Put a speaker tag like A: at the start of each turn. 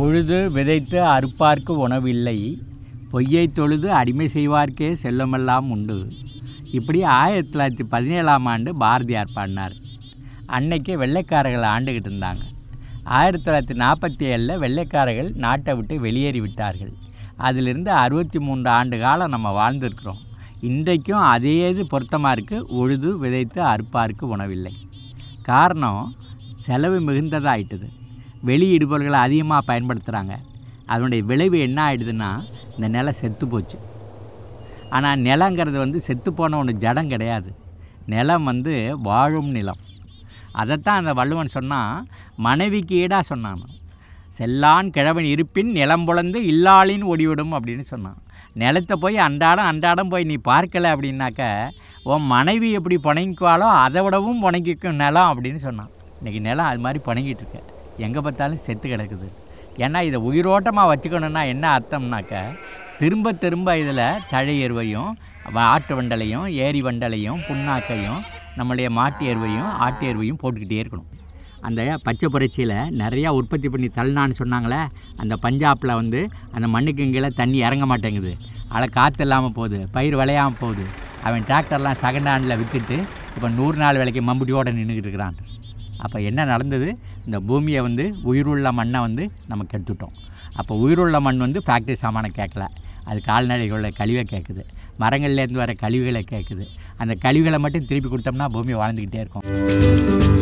A: உழுது விதைத்து அறுப்பார்க்கு உணவில்லை பொய்யை தொழுது அடிமை செய்வார்க்கே செல்லமெல்லாம் உண்டு இப்படி ஆயிரத்தி தொள்ளாயிரத்தி பதினேழாம் ஆண்டு பாரதியார் பாடினார் அன்னைக்கு வெள்ளைக்காரர்கள் ஆண்டுக்கிட்டு இருந்தாங்க ஆயிரத்தி தொள்ளாயிரத்தி நாற்பத்தி ஏழில் வெள்ளைக்காரர்கள் நாட்டை விட்டு வெளியேறி விட்டார்கள் அதிலிருந்து அறுபத்தி மூன்று ஆண்டு காலம் நம்ம வாழ்ந்திருக்கிறோம் இன்றைக்கும் அதே இது பொருத்தமாக இருக்குது உழுது விதைத்து அறுப்பாருக்கு உணவில்லை காரணம் செலவு மிகுந்ததாகிட்டது வெளியிடுபவர்களை அதிகமாக பயன்படுத்துகிறாங்க அதனுடைய விளைவு என்ன ஆகிடுதுன்னா இந்த நிலம் செத்து போச்சு ஆனால் நிலங்கிறது வந்து செத்து போன ஒன்று ஜடம் கிடையாது நிலம் வந்து வாழும் நிலம் அதைத்தான் அந்த வள்ளுவன் சொன்னால் மனைவிக்கு ஈடாக சொன்னான் செல்லான் கிழவன் இருப்பின் நிலம் புலந்து இல்லாளின் ஓடிவிடும் அப்படின்னு சொன்னான் நிலத்தை போய் அன்றாடம் அன்றாடம் போய் நீ பார்க்கலை அப்படின்னாக்க உன் மனைவி எப்படி புணங்கிக்குவாளோ அதை விடவும் புணங்கிக்கும் நிலம் அப்படின்னு சொன்னான் இன்றைக்கி நிலம் அது மாதிரி புனங்கிட்டுருக்கேன் இருக்கேன் எங்கே பார்த்தாலும் செத்து கிடக்குது ஏன்னா இதை உயிரோட்டமாக வச்சுக்கணுன்னா என்ன அர்த்தம்னாக்க திரும்ப திரும்ப இதில் தழை எருவையும் ஆட்டு வண்டலையும் ஏரி வண்டலையும் புண்ணாக்கையும் நம்மளுடைய மாட்டு எருவையும் ஆட்டு எருவையும் போட்டுக்கிட்டே இருக்கணும் அந்த பச்சை புரட்சியில் நிறையா உற்பத்தி பண்ணி தள்ளினான்னு சொன்னாங்களே அந்த பஞ்சாப்பில் வந்து அந்த மண்ணுக்கு இங்கெல்லாம் தண்ணி இறங்க மாட்டேங்குது அதில் காற்று இல்லாமல் போகுது பயிர் விளையாமல் போகுது அவன் டிராக்டர்லாம் செகண்ட் ஹேண்டில் விற்றுட்டு இப்போ நூறு நாள் விலைக்கு மம்புடியோடு நின்றுக்கிட்டு இருக்கிறான் அப்போ என்ன நடந்தது இந்த பூமியை வந்து உயிருள்ள மண்ணை வந்து நம்ம கெடுத்துட்டோம் அப்போ உயிருள்ள மண் வந்து ஃபேக்ட்ரி சாமானை கேட்கல அது கால்நடைகளோட கழிவை கேட்குது மரங்கள்லேருந்து வர கழிவுகளை கேட்குது அந்த கழிவுகளை மட்டும் திருப்பி கொடுத்தோம்னா பூமி வாழ்ந்துக்கிட்டே இருக்கும்